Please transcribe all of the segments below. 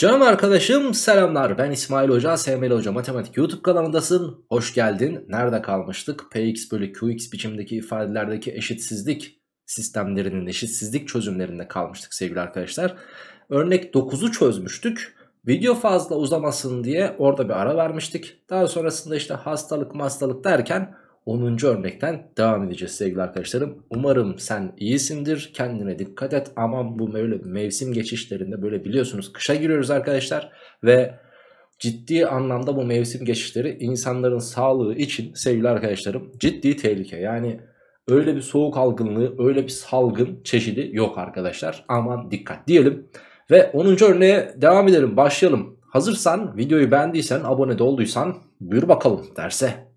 Canım arkadaşım selamlar ben İsmail Hoca SML Hoca Matematik YouTube kanalındasın hoş geldin nerede kalmıştık px bölü qx biçimdeki ifadelerdeki eşitsizlik sistemlerinin eşitsizlik çözümlerinde kalmıştık sevgili arkadaşlar örnek 9'u çözmüştük video fazla uzamasın diye orada bir ara vermiştik daha sonrasında işte hastalık hastalık derken 10. örnekten devam edeceğiz sevgili arkadaşlarım. Umarım sen iyisindir. Kendine dikkat et. Ama bu böyle mevsim geçişlerinde böyle biliyorsunuz kışa giriyoruz arkadaşlar. Ve ciddi anlamda bu mevsim geçişleri insanların sağlığı için sevgili arkadaşlarım ciddi tehlike. Yani öyle bir soğuk algınlığı öyle bir salgın çeşidi yok arkadaşlar. Aman dikkat diyelim. Ve 10. örneğe devam edelim başlayalım. Hazırsan videoyu beğendiysen abone de olduysan buyur bakalım derse.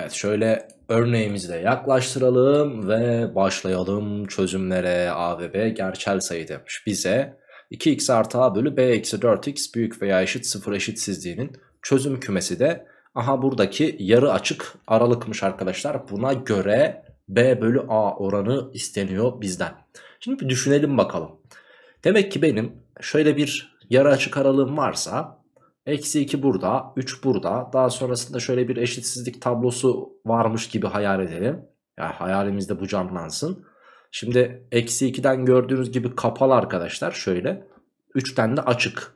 Evet şöyle örneğimizi de yaklaştıralım ve başlayalım çözümlere. A ve B gerçel sayı demiş. Bize 2x artı a bölü b eksi 4x büyük veya eşit sıfır eşitsizliğinin çözüm kümesi de aha buradaki yarı açık aralıkmış arkadaşlar. Buna göre b bölü a oranı isteniyor bizden. Şimdi bir düşünelim bakalım. Demek ki benim şöyle bir yarı açık aralığım varsa Eksi 2 burada, 3 burada. Daha sonrasında şöyle bir eşitsizlik tablosu varmış gibi hayal edelim. Yani hayalimizde bu canlansın. Şimdi eksi 2'den gördüğünüz gibi kapalı arkadaşlar şöyle. 3'ten de açık.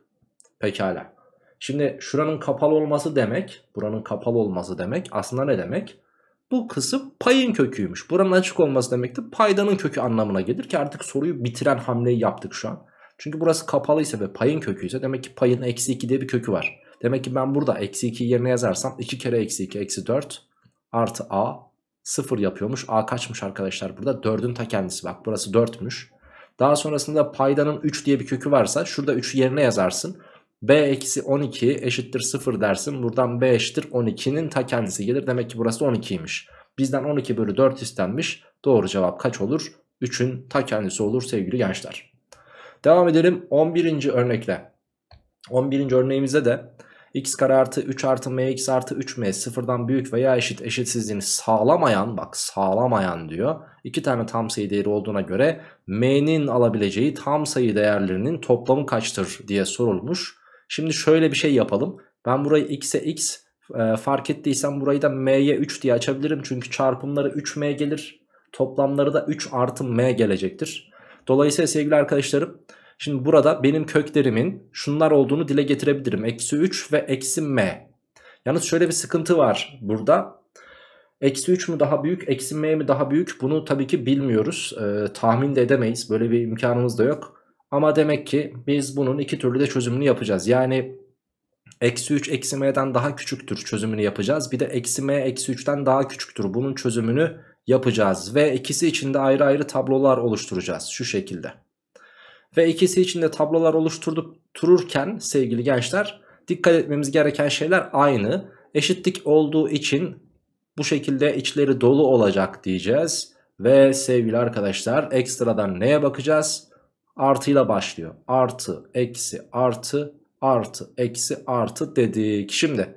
Pekala. Şimdi şuranın kapalı olması demek, buranın kapalı olması demek aslında ne demek? Bu kısım payın köküymüş. Buranın açık olması demek de paydanın kökü anlamına gelir ki artık soruyu bitiren hamleyi yaptık şu an. Çünkü burası kapalıysa ve payın köküyse demek ki payın eksi 2 diye bir kökü var. Demek ki ben burada eksi 2 yerine yazarsam 2 kere eksi 2 eksi 4 artı a 0 yapıyormuş. a kaçmış arkadaşlar burada? 4'ün ta kendisi bak burası 4'müş. Daha sonrasında paydanın 3 diye bir kökü varsa şurada 3 yerine yazarsın. b eksi 12 eşittir 0 dersin. Buradan b eşittir 12'nin ta kendisi gelir. Demek ki burası 12'ymiş. Bizden 12 bölü 4 istenmiş. Doğru cevap kaç olur? 3'ün ta kendisi olur sevgili gençler. Devam edelim 11. örnekle. 11. örneğimizde de x kare artı 3 artı m x artı 3m sıfırdan büyük veya eşit eşitsizliğini sağlamayan bak sağlamayan diyor. İki tane tam sayı değeri olduğuna göre m'nin alabileceği tam sayı değerlerinin toplamı kaçtır diye sorulmuş. Şimdi şöyle bir şey yapalım. Ben burayı x'e x e, fark ettiysem burayı da m'ye 3 diye açabilirim. Çünkü çarpımları 3m gelir. Toplamları da 3 artı m gelecektir. Dolayısıyla sevgili arkadaşlarım şimdi burada benim köklerimin şunlar olduğunu dile getirebilirim. Eksi 3 ve eksi m. Yalnız şöyle bir sıkıntı var burada. Eksi 3 mü daha büyük, eksi m mi daha büyük bunu tabii ki bilmiyoruz. Ee, tahmin de edemeyiz. Böyle bir imkanımız da yok. Ama demek ki biz bunun iki türlü de çözümünü yapacağız. Yani eksi 3 eksi m'den daha küçüktür çözümünü yapacağız. Bir de eksi m eksi 3'ten daha küçüktür. Bunun çözümünü yapacağız ve ikisi içinde ayrı ayrı tablolar oluşturacağız şu şekilde. Ve ikisi içinde tablolar oluştururken sevgili gençler dikkat etmemiz gereken şeyler aynı. Eşitlik olduğu için bu şekilde içleri dolu olacak diyeceğiz. Ve sevgili arkadaşlar ekstradan neye bakacağız? Artıyla başlıyor. Artı, eksi, artı, artı, eksi, artı dedik. Şimdi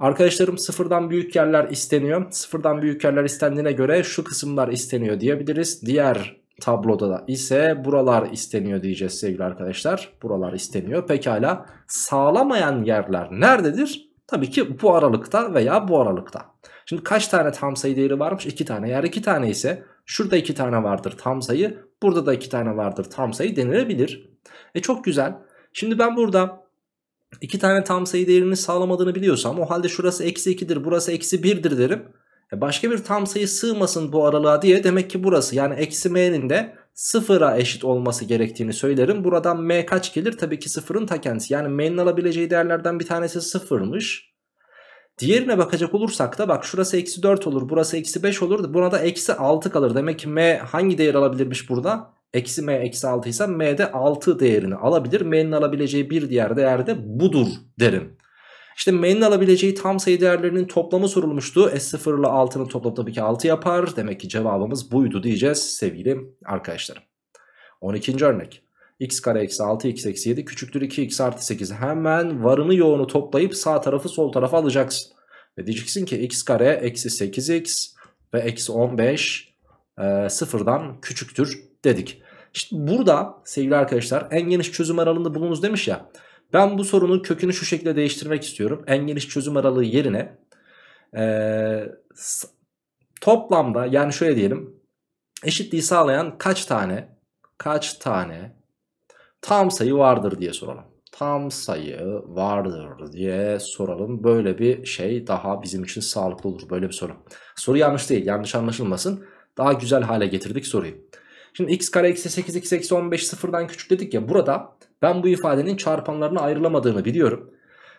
Arkadaşlarım sıfırdan büyük yerler isteniyor. Sıfırdan büyük yerler istendiğine göre şu kısımlar isteniyor diyebiliriz. Diğer tabloda da ise buralar isteniyor diyeceğiz sevgili arkadaşlar. Buralar isteniyor. Pekala sağlamayan yerler nerededir? Tabii ki bu aralıkta veya bu aralıkta. Şimdi kaç tane tam sayı değeri varmış? 2 tane. Eğer 2 tane ise şurada 2 tane vardır tam sayı. Burada da 2 tane vardır tam sayı denilebilir. E çok güzel. Şimdi ben burada İki tane tam sayı değerini sağlamadığını biliyorsam o halde şurası eksi 2'dir burası eksi 1'dir derim. E başka bir tam sayı sığmasın bu aralığa diye demek ki burası yani eksi m'nin de sıfıra eşit olması gerektiğini söylerim. Buradan m kaç gelir? Tabii ki sıfırın ta kendisi. Yani m'nin alabileceği değerlerden bir tanesi sıfırmış. Diğerine bakacak olursak da bak şurası eksi 4 olur burası eksi 5 olur buna da eksi 6 kalır. Demek ki m hangi değer alabilirmiş burada? Eksi m eksi 6 ise m'de 6 değerini alabilir. M'nin alabileceği bir diğer değer de budur derim. İşte m'nin alabileceği tam sayı değerlerinin toplamı sorulmuştu. S0 ile 6'nın toplamı tabii ki 6 yapar. Demek ki cevabımız buydu diyeceğiz sevgili arkadaşlarım. 12. örnek. x kare eksi 6 x eksi 7 küçüktür 2 x artı 8. Hemen varını yoğunu toplayıp sağ tarafı sol tarafa alacaksın. Ve diyeceksin ki x kare eksi 8x ve eksi 15 e, sıfırdan küçüktür dedik. İşte burada sevgili arkadaşlar en geniş çözüm aralığında bulunuz demiş ya. Ben bu sorunun kökünü şu şekilde değiştirmek istiyorum. En geniş çözüm aralığı yerine ee, toplamda yani şöyle diyelim eşitliği sağlayan kaç tane kaç tane tam sayı vardır diye soralım. Tam sayı vardır diye soralım. Böyle bir şey daha bizim için sağlıklı olur böyle bir soru. Soru yanlış değil yanlış anlaşılmasın. Daha güzel hale getirdik soruyu. Şimdi x kare eksi 8 x eksi 15 sıfırdan küçük dedik ya burada ben bu ifadenin çarpanlarını ayrılamadığını biliyorum.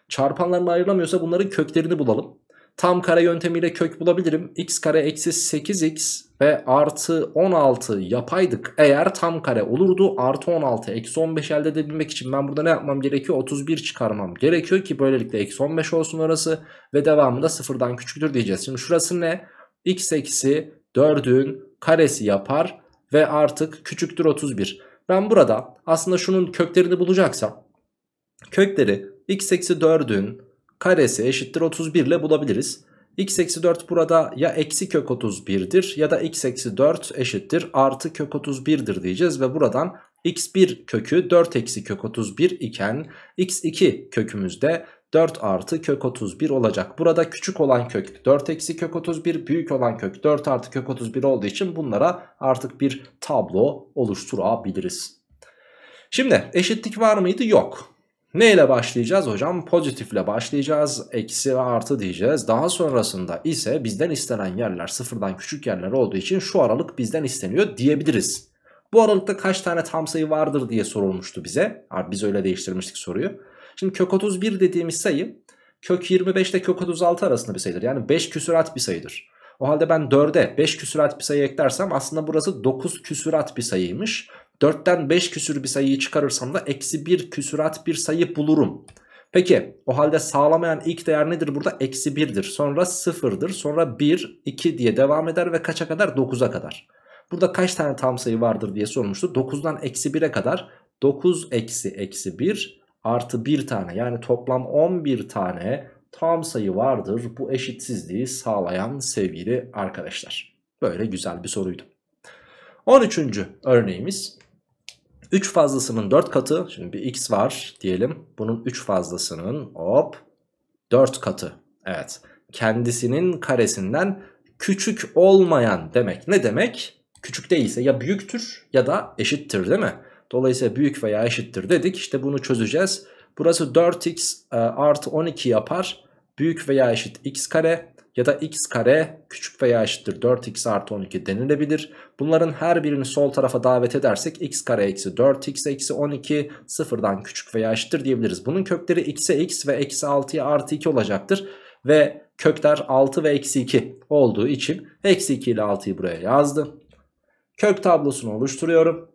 Çarpanlarını ayrılamıyorsa bunların köklerini bulalım. Tam kare yöntemiyle kök bulabilirim. x kare eksi 8x ve artı 16 yapaydık. Eğer tam kare olurdu artı 16 eksi 15 elde edebilmek için ben burada ne yapmam gerekiyor? 31 çıkarmam gerekiyor ki böylelikle eksi 15 olsun orası ve devamında sıfırdan küçüktür diyeceğiz. Şimdi şurası ne? x eksi 4'ün karesi yapar ve artık küçüktür 31. Ben burada aslında şunun köklerini bulacaksam kökleri x eksi 4'ün karesi eşittir 31 ile bulabiliriz. x eksi 4 burada ya eksi kök 31'dir ya da x eksi 4 eşittir artı kök 31'dir diyeceğiz ve buradan x1 kökü 4 eksi kök 31 iken x2 kökümüzde 4 artı kök 31 olacak. Burada küçük olan kök 4 eksi kök 31 büyük olan kök 4 artı kök 31 olduğu için bunlara artık bir tablo oluşturabiliriz. Şimdi eşitlik var mıydı? Yok. Ne ile başlayacağız hocam? Pozitifle başlayacağız. Eksi ve artı diyeceğiz. Daha sonrasında ise bizden istenen yerler sıfırdan küçük yerler olduğu için şu aralık bizden isteniyor diyebiliriz. Bu aralıkta kaç tane tam sayı vardır diye sorulmuştu bize. Abi biz öyle değiştirmiştik soruyu. Şimdi kök 31 dediğimiz sayı kök 25 ile kök 36 arasında bir sayıdır. Yani 5 küsurat bir sayıdır. O halde ben 4'e 5 küsurat bir sayı eklersem aslında burası 9 küsurat bir sayıymış. 4'ten 5 küsür bir sayıyı çıkarırsam da eksi 1 küsurat bir sayı bulurum. Peki o halde sağlamayan ilk değer nedir burada? Eksi 1'dir. Sonra 0'dır. Sonra 1, 2 diye devam eder ve kaça kadar? 9'a kadar. Burada kaç tane tam sayı vardır diye sormuştu. 9'dan eksi 1'e kadar 9 eksi eksi 1 artı 1 tane yani toplam 11 tane tam sayı vardır. Bu eşitsizliği sağlayan sevgili arkadaşlar. Böyle güzel bir soruydu. 13. örneğimiz 3 fazlasının 4 katı şimdi bir x var diyelim. Bunun 3 fazlasının hop 4 katı. Evet. Kendisinin karesinden küçük olmayan demek. Ne demek? Küçük değilse ya büyüktür ya da eşittir değil mi? Dolayısıyla büyük veya eşittir dedik. İşte bunu çözeceğiz. Burası 4x e, artı 12 yapar. Büyük veya eşit x kare ya da x kare küçük veya eşittir 4x artı 12 denilebilir. Bunların her birini sol tarafa davet edersek x kare eksi 4x eksi 12 sıfırdan küçük veya eşittir diyebiliriz. Bunun kökleri x'e x ve eksi 6'ya artı 2 olacaktır. Ve kökler 6 ve eksi 2 olduğu için eksi 2 ile 6'yı buraya yazdım. Kök tablosunu oluşturuyorum.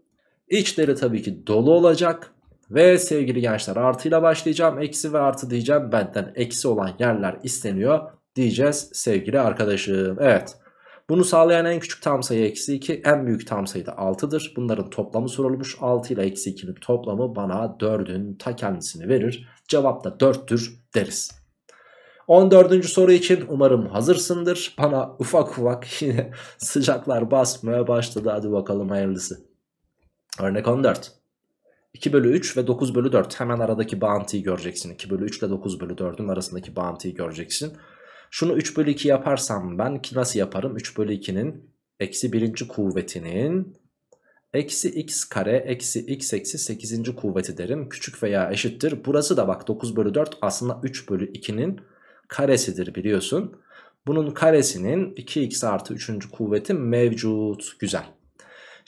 İçleri tabii ki dolu olacak. Ve sevgili gençler artıyla başlayacağım. Eksi ve artı diyeceğim. Benden eksi olan yerler isteniyor diyeceğiz sevgili arkadaşım. Evet. Bunu sağlayan en küçük tam sayı eksi 2. En büyük tam sayı da 6'dır. Bunların toplamı sorulmuş. 6 ile eksi 2'nin toplamı bana 4'ün ta kendisini verir. Cevap da 4'tür deriz. 14. soru için umarım hazırsındır. Bana ufak ufak yine sıcaklar basmaya başladı. Hadi bakalım hayırlısı. Örnek 14. 2 bölü 3 ve 9 bölü 4 hemen aradaki bağıntıyı göreceksin. 2 bölü 3 ile 9 bölü 4'ün arasındaki bağıntıyı göreceksin. Şunu 3 bölü 2 yaparsam ben ki nasıl yaparım? 3 bölü 2'nin eksi 1. kuvvetinin eksi x kare eksi x eksi 8. kuvveti derim. Küçük veya eşittir. Burası da bak 9 bölü 4 aslında 3 bölü 2'nin karesidir biliyorsun. Bunun karesinin 2x artı 3. kuvveti mevcut. Güzel.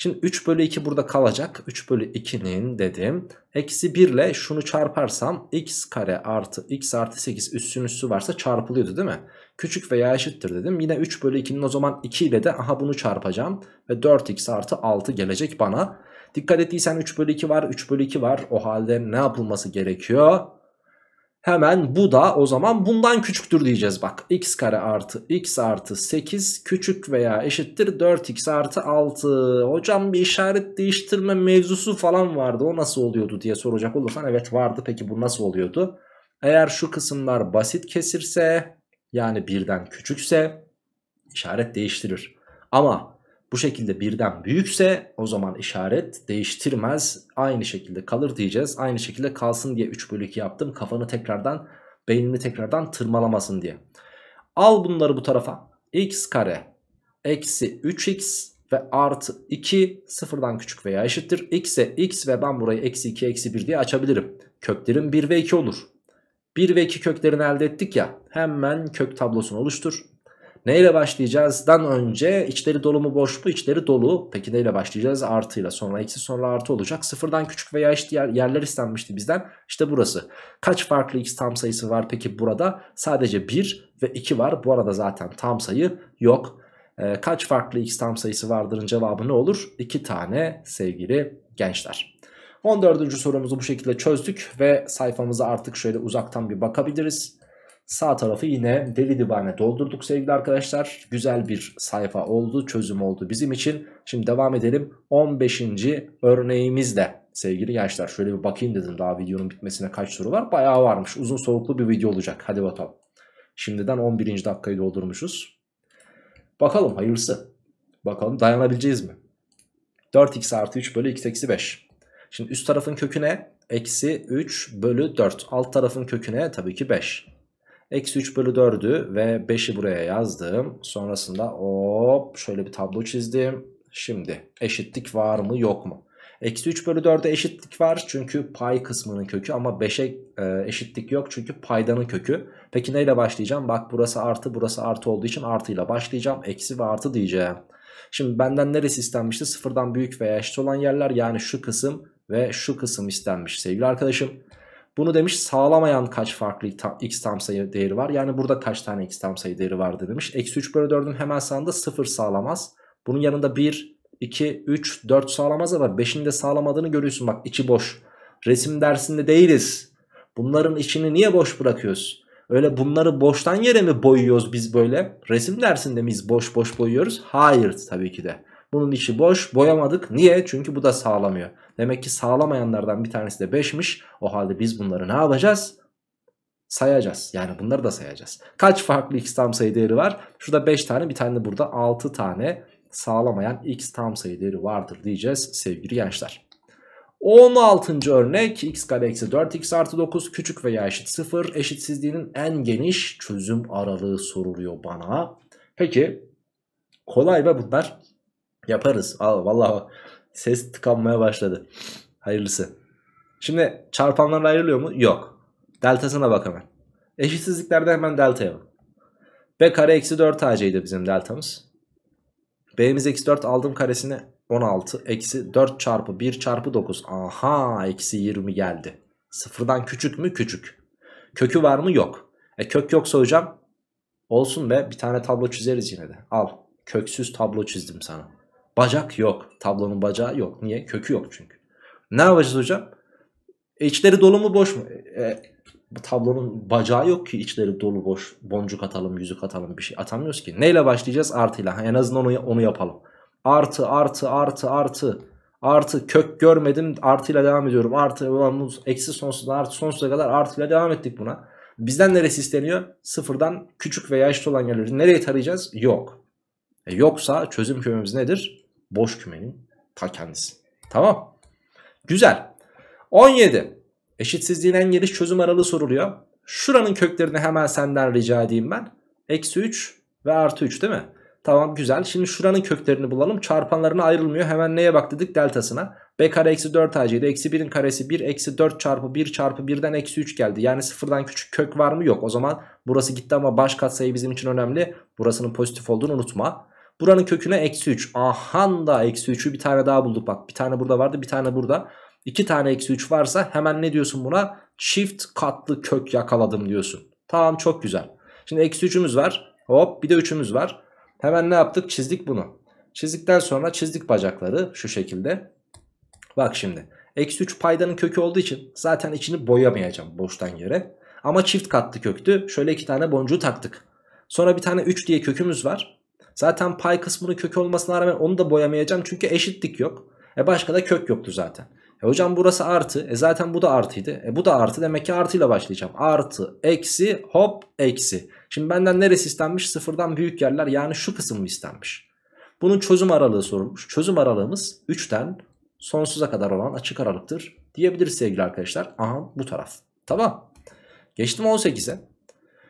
Şimdi 3 bölü 2 burada kalacak. 3 bölü 2'nin dedim. Eksi 1 ile şunu çarparsam x kare artı x artı 8 üssün üssü varsa çarpılıyordu değil mi? Küçük veya eşittir dedim. Yine 3 bölü 2'nin o zaman 2 ile de aha bunu çarpacağım. Ve 4x artı 6 gelecek bana. Dikkat ettiysen 3 bölü 2 var 3 bölü 2 var. O halde ne yapılması gerekiyor? Hemen bu da o zaman bundan küçüktür diyeceğiz bak. x kare artı x artı 8 küçük veya eşittir 4x artı 6. Hocam bir işaret değiştirme mevzusu falan vardı o nasıl oluyordu diye soracak olursan evet vardı peki bu nasıl oluyordu? Eğer şu kısımlar basit kesirse yani birden küçükse işaret değiştirir. Ama bu şekilde birden büyükse o zaman işaret değiştirmez. Aynı şekilde kalır diyeceğiz. Aynı şekilde kalsın diye 3 bölü 2 yaptım. Kafanı tekrardan beynini tekrardan tırmalamasın diye. Al bunları bu tarafa. x kare eksi 3x ve artı 2 sıfırdan küçük veya eşittir. x'e x ve ben burayı eksi 2 eksi 1 diye açabilirim. Köklerim 1 ve 2 olur. 1 ve 2 köklerini elde ettik ya hemen kök tablosunu oluştur. Neyle başlayacağız? Dan önce içleri dolu mu boş mu? İçleri dolu. Peki neyle başlayacağız? Artıyla. Sonra eksi sonra artı olacak. Sıfırdan küçük veya eşit yerler istenmişti bizden. İşte burası. Kaç farklı x tam sayısı var peki burada? Sadece 1 ve 2 var. Bu arada zaten tam sayı yok. Ee, kaç farklı x tam sayısı vardırın cevabı ne olur? 2 tane sevgili gençler. 14. sorumuzu bu şekilde çözdük ve sayfamızı artık şöyle uzaktan bir bakabiliriz. Sağ tarafı yine deli divane doldurduk sevgili arkadaşlar. Güzel bir sayfa oldu, çözüm oldu bizim için. Şimdi devam edelim 15. örneğimizle sevgili gençler. Şöyle bir bakayım dedim daha videonun bitmesine kaç soru var. Bayağı varmış. Uzun soluklu bir video olacak. Hadi bakalım. Şimdiden 11. dakikayı doldurmuşuz. Bakalım hayırlısı. Bakalım dayanabileceğiz mi? 4x artı 3 bölü x eksi 5. Şimdi üst tarafın köküne eksi 3 bölü 4. Alt tarafın köküne tabii ki 5. Eksi 3 bölü 4'ü ve 5'i buraya yazdım. Sonrasında hop şöyle bir tablo çizdim. Şimdi eşitlik var mı yok mu? Eksi 3 bölü 4'e eşitlik var çünkü pay kısmının kökü ama 5'e e, eşitlik yok çünkü paydanın kökü. Peki neyle başlayacağım? Bak burası artı burası artı olduğu için artıyla başlayacağım. Eksi ve artı diyeceğim. Şimdi benden neresi istenmişti? Sıfırdan büyük veya eşit olan yerler yani şu kısım ve şu kısım istenmiş sevgili arkadaşım. Bunu demiş sağlamayan kaç farklı x tam sayı değeri var? Yani burada kaç tane x tam sayı değeri vardı demiş. Eksi 3 bölü 4'ün hemen sağında 0 sağlamaz. Bunun yanında 1, 2, 3, 4 sağlamaz ama 5'in de sağlamadığını görüyorsun. Bak içi boş. Resim dersinde değiliz. Bunların içini niye boş bırakıyoruz? Öyle bunları boştan yere mi boyuyoruz biz böyle? Resim dersinde miyiz boş boş boyuyoruz? Hayır tabii ki de. Bunun içi boş boyamadık. Niye? Çünkü bu da sağlamıyor. Demek ki sağlamayanlardan bir tanesi de 5'miş. O halde biz bunları ne yapacağız? Sayacağız. Yani bunları da sayacağız. Kaç farklı x tam sayı değeri var? Şurada 5 tane bir tane de burada 6 tane sağlamayan x tam sayı değeri vardır diyeceğiz sevgili gençler. 16. örnek x kare eksi 4 x artı 9 küçük veya eşit 0 eşitsizliğinin en geniş çözüm aralığı soruluyor bana. Peki kolay ve bunlar yaparız. Al, vallahi ses tıkanmaya başladı. Hayırlısı. Şimdi çarpanlar ayrılıyor mu? Yok. Deltasına bak hemen. Eşitsizliklerde hemen deltaya bak. B kare eksi 4 AC'ydi bizim deltamız. B'miz eksi 4 aldım karesini 16 eksi 4 çarpı 1 çarpı 9. Aha eksi 20 geldi. Sıfırdan küçük mü? Küçük. Kökü var mı? Yok. E kök yoksa hocam olsun be bir tane tablo çizeriz yine de. Al köksüz tablo çizdim sana. Bacak yok. Tablonun bacağı yok. Niye? Kökü yok çünkü. Ne yapacağız hocam? E, içleri dolu mu boş mu? E, tablonun bacağı yok ki içleri dolu boş. Boncuk atalım, yüzük atalım bir şey atamıyoruz ki. Neyle başlayacağız? Artıyla. En azından onu, onu yapalım. Artı, artı, artı, artı. Artı kök görmedim artıyla devam ediyorum. Artı eksi sonsuzdan artı sonsuza kadar artıyla devam ettik buna. Bizden neresi isteniyor? Sıfırdan küçük veya eşit olan yerleri nereye tarayacağız? Yok. E yoksa çözüm kümemiz nedir? Boş kümenin ta kendisi. Tamam. Güzel. 17. Eşitsizliğin en geniş çözüm aralığı soruluyor. Şuranın köklerini hemen senden rica edeyim ben. Eksi 3 ve artı 3 değil mi? Tamam güzel. Şimdi şuranın köklerini bulalım. Çarpanlarına ayrılmıyor. Hemen neye bak dedik? Deltasına. B kare eksi 4 AC'de. Eksi 1'in karesi 1 eksi 4 çarpı 1 çarpı 1'den eksi 3 geldi. Yani sıfırdan küçük kök var mı? Yok. O zaman burası gitti ama baş katsayı bizim için önemli. Burasının pozitif olduğunu unutma. Buranın köküne eksi 3. Ahan da eksi 3'ü bir tane daha bulduk bak. Bir tane burada vardı bir tane burada. İki tane eksi 3 varsa hemen ne diyorsun buna? Çift katlı kök yakaladım diyorsun. Tamam çok güzel. Şimdi eksi 3'ümüz var. Hop bir de 3'ümüz var. Hemen ne yaptık? Çizdik bunu. Çizdikten sonra çizdik bacakları şu şekilde. Bak şimdi. Eksi 3 paydanın kökü olduğu için zaten içini boyamayacağım boştan yere. Ama çift katlı köktü. Şöyle iki tane boncuğu taktık. Sonra bir tane 3 diye kökümüz var. Zaten pay kısmının kök olmasına rağmen onu da boyamayacağım. Çünkü eşitlik yok. E başka da kök yoktu zaten. E hocam burası artı. E zaten bu da artıydı. E bu da artı. Demek ki artıyla başlayacağım. Artı, eksi, hop, eksi. Şimdi benden neresi istenmiş? Sıfırdan büyük yerler. Yani şu kısım mı istenmiş? Bunun çözüm aralığı sorulmuş. Çözüm aralığımız 3'ten sonsuza kadar olan açık aralıktır. Diyebiliriz sevgili arkadaşlar. Aha bu taraf. Tamam. Geçtim 18'e.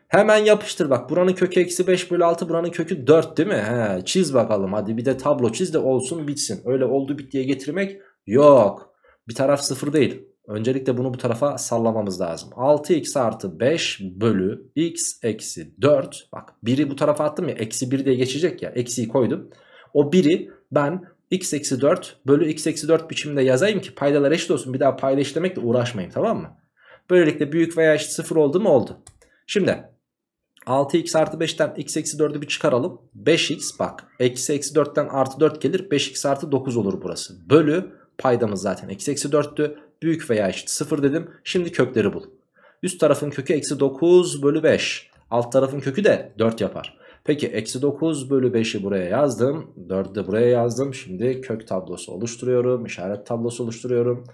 Hemen yapıştır bak buranın kökü eksi 5 bölü 6 buranın kökü 4 değil mi? He, çiz bakalım hadi bir de tablo çiz de olsun bitsin. Öyle oldu bittiye getirmek yok. Bir taraf sıfır değil. Öncelikle bunu bu tarafa sallamamız lazım. 6x artı 5 bölü x eksi 4. Bak 1'i bu tarafa attım ya eksi 1 diye geçecek ya. Eksiyi koydum. O 1'i ben x eksi 4 bölü x eksi 4 biçiminde yazayım ki paydalar eşit olsun. Bir daha payda işlemekle uğraşmayayım tamam mı? Böylelikle büyük veya eşit sıfır oldu mu oldu. Şimdi 6x artı 5'ten x eksi 4'ü bir çıkaralım. 5x bak eksi eksi 4'ten artı 4 gelir. 5x artı 9 olur burası. Bölü paydamız zaten eksi eksi 4'tü. Büyük veya eşit 0 dedim. Şimdi kökleri bul. Üst tarafın kökü eksi 9 bölü 5. Alt tarafın kökü de 4 yapar. Peki eksi 9 bölü 5'i buraya yazdım. 4'ü de buraya yazdım. Şimdi kök tablosu oluşturuyorum. İşaret tablosu oluşturuyorum.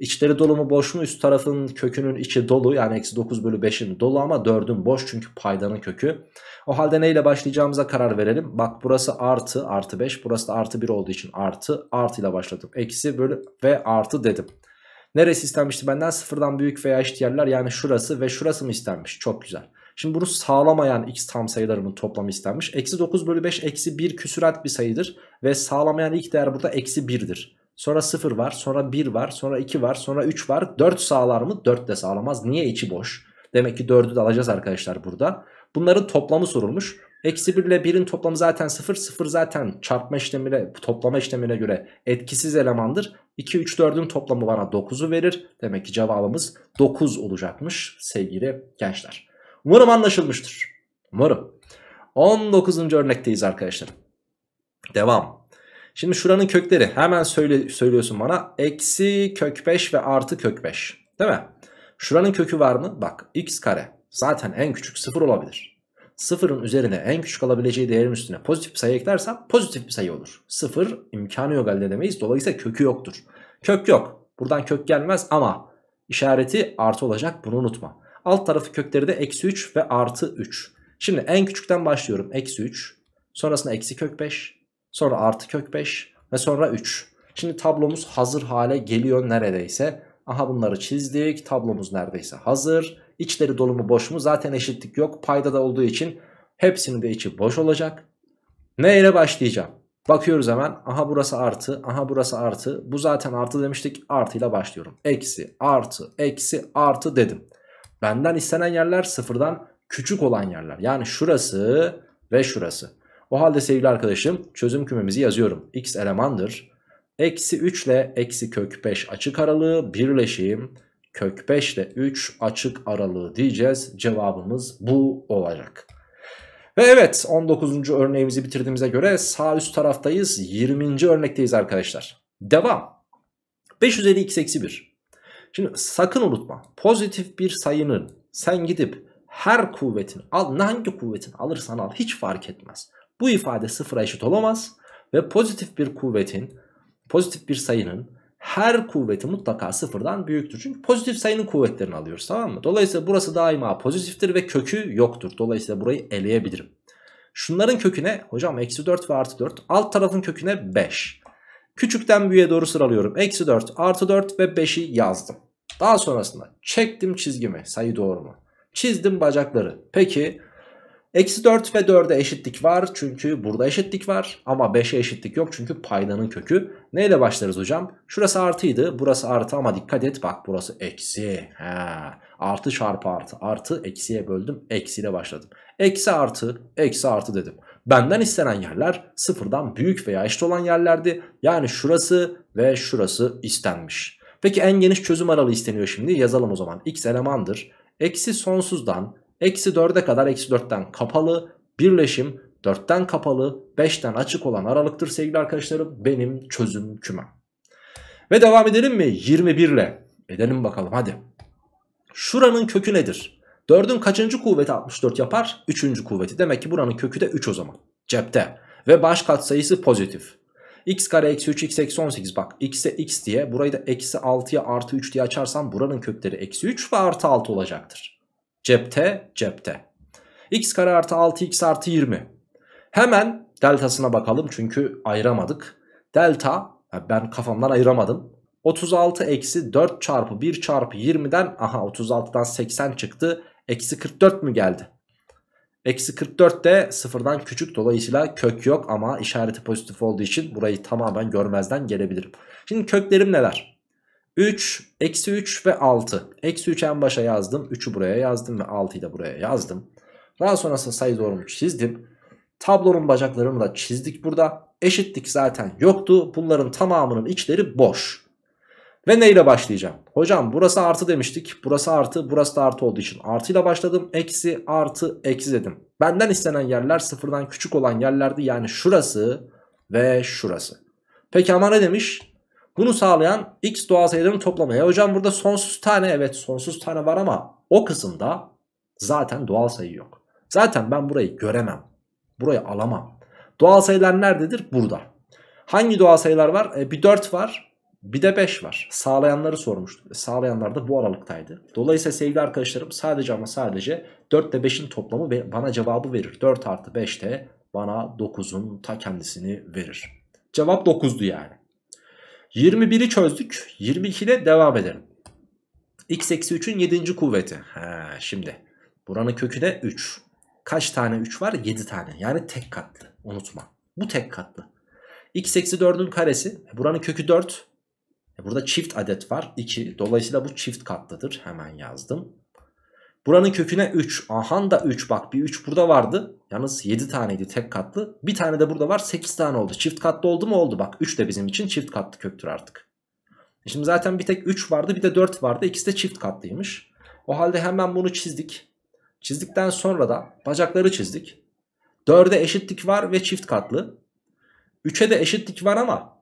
İçleri dolu mu boş mu? Üst tarafın kökünün içi dolu. Yani eksi 9 bölü 5'in dolu ama 4'ün boş. Çünkü paydanın kökü. O halde neyle başlayacağımıza karar verelim. Bak burası artı artı 5. Burası da artı 1 olduğu için artı. Artı ile başladım. Eksi bölü ve artı dedim. Neresi istenmişti benden? Sıfırdan büyük veya eşit yerler. Yani şurası ve şurası mı istenmiş? Çok güzel. Şimdi bunu sağlamayan x tam sayılarının toplamı istenmiş. Eksi 9 bölü 5 eksi 1 küsurat bir sayıdır. Ve sağlamayan ilk değer burada eksi 1'dir. Sonra 0 var. Sonra 1 var. Sonra 2 var. Sonra 3 var. 4 sağlar mı? 4 de sağlamaz. Niye içi boş? Demek ki 4'ü de alacağız arkadaşlar burada. Bunların toplamı sorulmuş. Eksi 1 ile 1'in toplamı zaten 0. 0 zaten çarpma işlemine, toplama işlemine göre etkisiz elemandır. 2, 3, 4'ün toplamı bana 9'u verir. Demek ki cevabımız 9 olacakmış sevgili gençler. Umarım anlaşılmıştır. Umarım. 19. örnekteyiz arkadaşlar. Devam. Şimdi şuranın kökleri hemen söyle, söylüyorsun bana. Eksi kök 5 ve artı kök 5. Değil mi? Şuranın kökü var mı? Bak x kare zaten en küçük 0 olabilir. 0'ın üzerine en küçük alabileceği değerin üstüne pozitif bir sayı eklersem pozitif bir sayı olur. 0 imkanı yok elde edemeyiz. Dolayısıyla kökü yoktur. Kök yok. Buradan kök gelmez ama işareti artı olacak bunu unutma. Alt tarafı kökleri de eksi 3 ve artı 3. Şimdi en küçükten başlıyorum. Eksi 3. Sonrasında eksi kök 5. Sonra artı kök 5 ve sonra 3. Şimdi tablomuz hazır hale geliyor neredeyse. Aha bunları çizdik. Tablomuz neredeyse hazır. İçleri dolu mu boş mu? Zaten eşitlik yok. Payda da olduğu için hepsinin de içi boş olacak. Ne ile başlayacağım? Bakıyoruz hemen. Aha burası artı. Aha burası artı. Bu zaten artı demiştik. Artıyla başlıyorum. Eksi, artı, eksi, artı dedim. Benden istenen yerler sıfırdan küçük olan yerler. Yani şurası ve şurası. O halde sevgili arkadaşım çözüm kümemizi yazıyorum. X elemandır. Eksi 3 ile eksi kök 5 açık aralığı birleşeyim kök 5 ile 3 açık aralığı diyeceğiz. Cevabımız bu olacak. Ve evet 19. örneğimizi bitirdiğimize göre sağ üst taraftayız. 20. örnekteyiz arkadaşlar. Devam. 5 üzeri x eksi 1. Şimdi sakın unutma pozitif bir sayının sen gidip her kuvvetini al hangi kuvvetini alırsan al hiç fark etmez. Bu ifade sıfıra eşit olamaz ve pozitif bir kuvvetin, pozitif bir sayının her kuvveti mutlaka sıfırdan büyüktür. Çünkü pozitif sayının kuvvetlerini alıyoruz tamam mı? Dolayısıyla burası daima pozitiftir ve kökü yoktur. Dolayısıyla burayı eleyebilirim. Şunların köküne hocam eksi 4 ve artı 4. Alt tarafın köküne 5. Küçükten büyüğe doğru sıralıyorum. Eksi 4, artı 4 ve 5'i yazdım. Daha sonrasında çektim çizgimi. Sayı doğru mu? Çizdim bacakları. Peki Eksi 4 ve 4'e eşitlik var çünkü burada eşitlik var ama 5'e eşitlik yok çünkü paydanın kökü. Neyle başlarız hocam? Şurası artıydı burası artı ama dikkat et bak burası eksi. Ha, artı çarpı artı artı eksiye böldüm eksiyle başladım. Eksi artı eksi artı dedim. Benden istenen yerler sıfırdan büyük veya eşit olan yerlerdi. Yani şurası ve şurası istenmiş. Peki en geniş çözüm aralığı isteniyor şimdi yazalım o zaman. X elemandır. Eksi sonsuzdan Eksi 4'e kadar eksi 4'ten kapalı birleşim 4'ten kapalı 5'ten açık olan aralıktır sevgili arkadaşlarım benim çözüm kümem. Ve devam edelim mi? 21 ile. Edelim bakalım hadi. Şuranın kökü nedir? 4'ün kaçıncı kuvveti 64 yapar? 3. kuvveti. Demek ki buranın kökü de 3 o zaman. Cepte. Ve baş katsayısı pozitif. x kare eksi 3 x eksi 18 bak x'e x diye burayı da eksi 6'ya artı 3 diye açarsam buranın kökleri eksi 3 ve artı 6 olacaktır. Cepte cepte. x kare artı 6x artı 20. Hemen deltasına bakalım çünkü ayıramadık. Delta ben kafamdan ayıramadım. 36 eksi 4 çarpı 1 çarpı 20'den aha 36'dan 80 çıktı. Eksi 44 mü geldi? Eksi 44 de sıfırdan küçük dolayısıyla kök yok ama işareti pozitif olduğu için burayı tamamen görmezden gelebilirim. Şimdi köklerim neler? 3, eksi 3 ve 6. Eksi 3 en başa yazdım. 3'ü buraya yazdım ve 6'yı da buraya yazdım. Daha sonrasında sayı doğrumu çizdim. Tablonun bacaklarını da çizdik burada. Eşitlik zaten yoktu. Bunların tamamının içleri boş. Ve neyle başlayacağım? Hocam burası artı demiştik. Burası artı, burası da artı olduğu için artıyla başladım. Eksi, artı, eksi dedim. Benden istenen yerler sıfırdan küçük olan yerlerdi. Yani şurası ve şurası. Peki ama ne demiş? Bunu sağlayan x doğal sayıların toplamı. Ya hocam burada sonsuz tane evet sonsuz tane var ama o kısımda zaten doğal sayı yok. Zaten ben burayı göremem. Burayı alamam. Doğal sayılar nerededir? Burada. Hangi doğal sayılar var? E, bir 4 var. Bir de 5 var. Sağlayanları sormuştum. E, sağlayanlar da bu aralıktaydı. Dolayısıyla sevgili arkadaşlarım sadece ama sadece 4 ile 5'in toplamı bana cevabı verir. 4 artı 5 de bana 9'un ta kendisini verir. Cevap 9'du yani. 21'i çözdük. 22 ile devam edelim. x eksi 3'ün 7. kuvveti. Ha, şimdi buranın kökü de 3. Kaç tane 3 var? 7 tane. Yani tek katlı. Unutma. Bu tek katlı. x eksi 4'ün karesi. E, buranın kökü 4. E, burada çift adet var. 2. Dolayısıyla bu çift katlıdır. Hemen yazdım. Buranın köküne 3. Ahan da 3. Bak bir 3 burada vardı. Yalnız 7 taneydi tek katlı. Bir tane de burada var 8 tane oldu. Çift katlı oldu mu oldu. Bak 3 de bizim için çift katlı köktür artık. E şimdi zaten bir tek 3 vardı bir de 4 vardı. İkisi de çift katlıymış. O halde hemen bunu çizdik. Çizdikten sonra da bacakları çizdik. 4'e eşitlik var ve çift katlı. 3'e de eşitlik var ama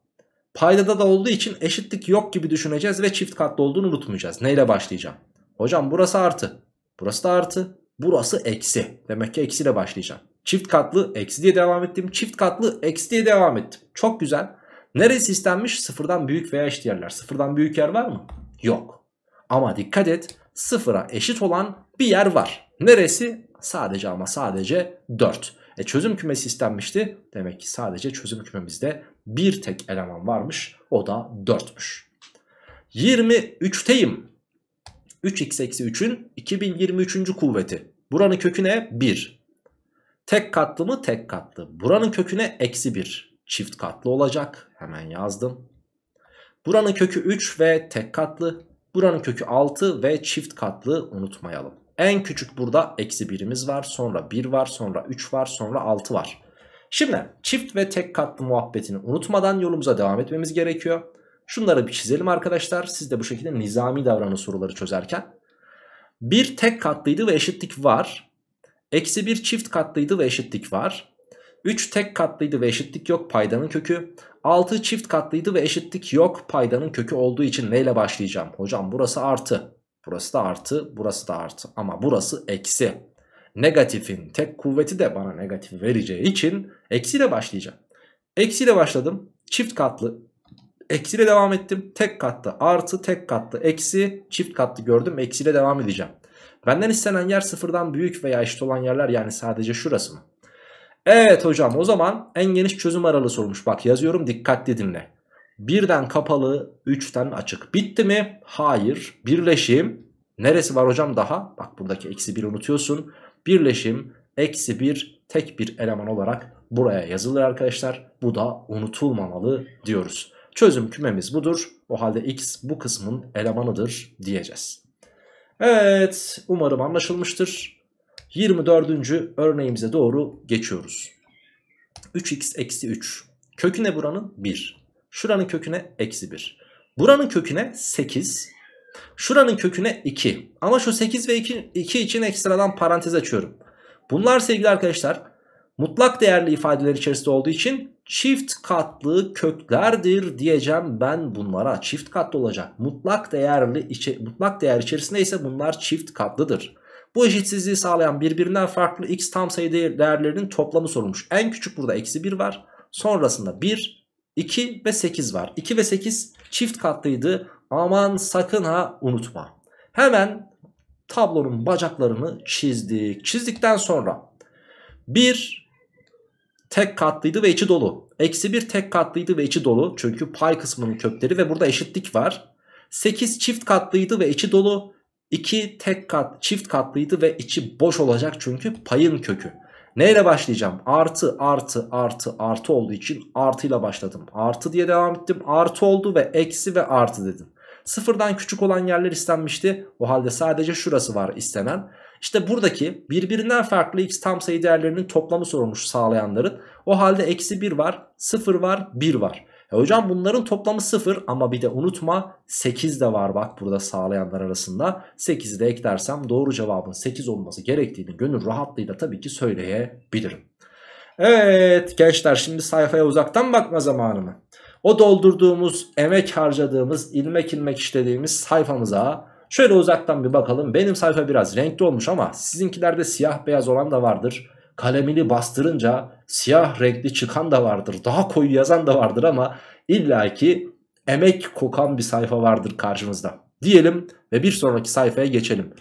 paydada da olduğu için eşitlik yok gibi düşüneceğiz ve çift katlı olduğunu unutmayacağız. Neyle başlayacağım? Hocam burası artı. Burası da artı. Burası eksi. Demek ki eksiyle başlayacağım. Çift katlı eksi diye devam ettim. Çift katlı eksi diye devam ettim. Çok güzel. Neresi istenmiş? Sıfırdan büyük veya eşit yerler. Sıfırdan büyük yer var mı? Yok. Ama dikkat et sıfıra eşit olan bir yer var. Neresi? Sadece ama sadece 4. E çözüm kümesi istenmişti. Demek ki sadece çözüm kümemizde bir tek eleman varmış. O da 4'müş. 23'teyim. 3x eksi 3'ün 2023. kuvveti. Buranın kökü ne? 1. Tek katlı mı? Tek katlı. Buranın kökü ne? Eksi 1. Çift katlı olacak. Hemen yazdım. Buranın kökü 3 ve tek katlı. Buranın kökü 6 ve çift katlı unutmayalım. En küçük burada eksi 1'imiz var. Sonra 1 var. Sonra 3 var. Sonra 6 var. Şimdi çift ve tek katlı muhabbetini unutmadan yolumuza devam etmemiz gerekiyor. Şunları bir çizelim arkadaşlar. Siz de bu şekilde nizami davranı soruları çözerken bir tek katlıydı ve eşitlik var. Eksi bir çift katlıydı ve eşitlik var. 3 tek katlıydı ve eşitlik yok paydanın kökü. 6 çift katlıydı ve eşitlik yok paydanın kökü olduğu için neyle başlayacağım? Hocam burası artı. Burası da artı, burası da artı ama burası eksi. Negatifin tek kuvveti de bana negatif vereceği için eksiyle başlayacağım. Eksiyle başladım. Çift katlı eksiyle devam ettim. Tek katlı artı tek katlı eksi çift katlı gördüm. Eksiyle devam edeceğim. Benden istenen yer sıfırdan büyük veya eşit olan yerler yani sadece şurası mı? Evet hocam o zaman en geniş çözüm aralığı sormuş. Bak yazıyorum dikkatli dinle. Birden kapalı, üçten açık. Bitti mi? Hayır. Birleşim. Neresi var hocam daha? Bak buradaki eksi bir unutuyorsun. Birleşim eksi bir tek bir eleman olarak buraya yazılır arkadaşlar. Bu da unutulmamalı diyoruz. Çözüm kümemiz budur. O halde x bu kısmın elemanıdır diyeceğiz. Evet umarım anlaşılmıştır. 24. örneğimize doğru geçiyoruz. 3x eksi 3. Kökü ne buranın? 1. Şuranın köküne eksi 1. Buranın köküne 8. Şuranın köküne 2. Ama şu 8 ve 2, 2 için ekstradan parantez açıyorum. Bunlar sevgili arkadaşlar mutlak değerli ifadeler içerisinde olduğu için Çift katlı köklerdir diyeceğim ben bunlara. Çift katlı olacak. Mutlak değerli içe, mutlak değer içerisinde ise bunlar çift katlıdır. Bu eşitsizliği sağlayan birbirinden farklı x tam sayı değerlerinin toplamı sorulmuş. En küçük burada eksi 1 var. Sonrasında 1, 2 ve 8 var. 2 ve 8 çift katlıydı. Aman sakın ha unutma. Hemen tablonun bacaklarını çizdik. Çizdikten sonra 1, tek katlıydı ve içi dolu. Eksi 1 tek katlıydı ve içi dolu. Çünkü pay kısmının kökleri ve burada eşitlik var. 8 çift katlıydı ve içi dolu. 2 tek kat çift katlıydı ve içi boş olacak çünkü payın kökü. Neyle başlayacağım? Artı artı artı artı olduğu için artıyla başladım. Artı diye devam ettim. Artı oldu ve eksi ve artı dedim. Sıfırdan küçük olan yerler istenmişti. O halde sadece şurası var istenen. İşte buradaki birbirinden farklı x tam sayı değerlerinin toplamı sorulmuş sağlayanların. O halde eksi 1 var, 0 var, 1 var. E hocam bunların toplamı 0 ama bir de unutma 8 de var bak burada sağlayanlar arasında. 8'i de eklersem doğru cevabın 8 olması gerektiğini gönül rahatlığıyla tabii ki söyleyebilirim. Evet gençler şimdi sayfaya uzaktan bakma zamanı O doldurduğumuz, emek harcadığımız, ilmek ilmek işlediğimiz sayfamıza Şöyle uzaktan bir bakalım. Benim sayfa biraz renkli olmuş ama sizinkilerde siyah beyaz olan da vardır. Kalemini bastırınca siyah renkli çıkan da vardır. Daha koyu yazan da vardır ama illaki emek kokan bir sayfa vardır karşımızda. Diyelim ve bir sonraki sayfaya geçelim.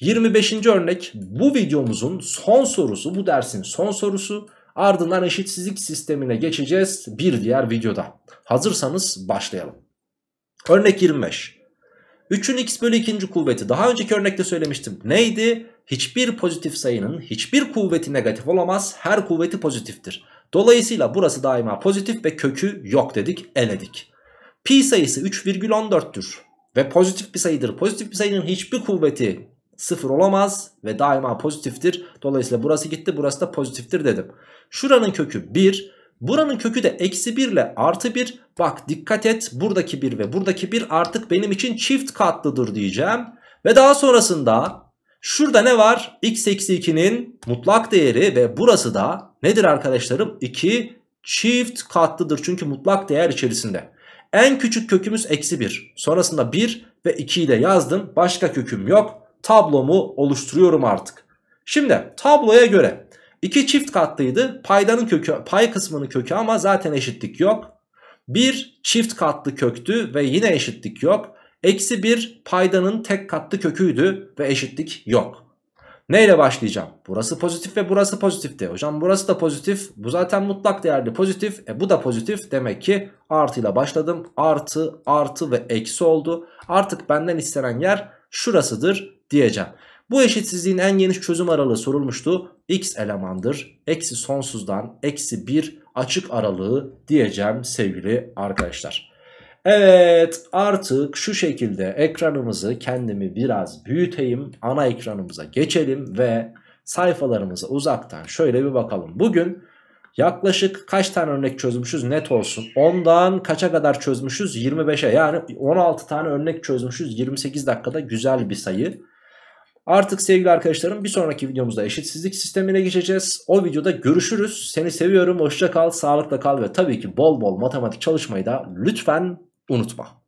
25. örnek bu videomuzun son sorusu bu dersin son sorusu ardından eşitsizlik sistemine geçeceğiz bir diğer videoda. Hazırsanız başlayalım. Örnek 25. 3'ün x bölü 2. kuvveti daha önceki örnekte söylemiştim. Neydi? Hiçbir pozitif sayının hiçbir kuvveti negatif olamaz. Her kuvveti pozitiftir. Dolayısıyla burası daima pozitif ve kökü yok dedik eledik. Pi sayısı 3,14'tür ve pozitif bir sayıdır. Pozitif bir sayının hiçbir kuvveti sıfır olamaz ve daima pozitiftir. Dolayısıyla burası gitti burası da pozitiftir dedim. Şuranın kökü 1 Buranın kökü de eksi 1 ile artı 1. Bak dikkat et buradaki 1 ve buradaki 1 artık benim için çift katlıdır diyeceğim. Ve daha sonrasında şurada ne var? x eksi 2'nin mutlak değeri ve burası da nedir arkadaşlarım? 2 çift katlıdır çünkü mutlak değer içerisinde. En küçük kökümüz eksi 1. Sonrasında 1 ve 2'yi de yazdım. Başka köküm yok. Tablomu oluşturuyorum artık. Şimdi tabloya göre 2 çift katlıydı. Paydanın kökü, pay kısmının kökü ama zaten eşitlik yok. 1 çift katlı köktü ve yine eşitlik yok. Eksi 1 paydanın tek katlı köküydü ve eşitlik yok. Neyle başlayacağım? Burası pozitif ve burası pozitif de Hocam burası da pozitif. Bu zaten mutlak değerli pozitif. E bu da pozitif. Demek ki artıyla başladım. Artı, artı ve eksi oldu. Artık benden istenen yer şurasıdır diyeceğim. Bu eşitsizliğin en geniş çözüm aralığı sorulmuştu x elemandır. Eksi sonsuzdan eksi 1 açık aralığı diyeceğim sevgili arkadaşlar. Evet artık şu şekilde ekranımızı kendimi biraz büyüteyim. Ana ekranımıza geçelim ve sayfalarımıza uzaktan şöyle bir bakalım. Bugün yaklaşık kaç tane örnek çözmüşüz net olsun. 10'dan kaça kadar çözmüşüz? 25'e yani 16 tane örnek çözmüşüz. 28 dakikada güzel bir sayı. Artık sevgili arkadaşlarım bir sonraki videomuzda eşitsizlik sistemine geçeceğiz. O videoda görüşürüz. Seni seviyorum. Hoşça kal, sağlıkla kal ve tabii ki bol bol matematik çalışmayı da lütfen unutma.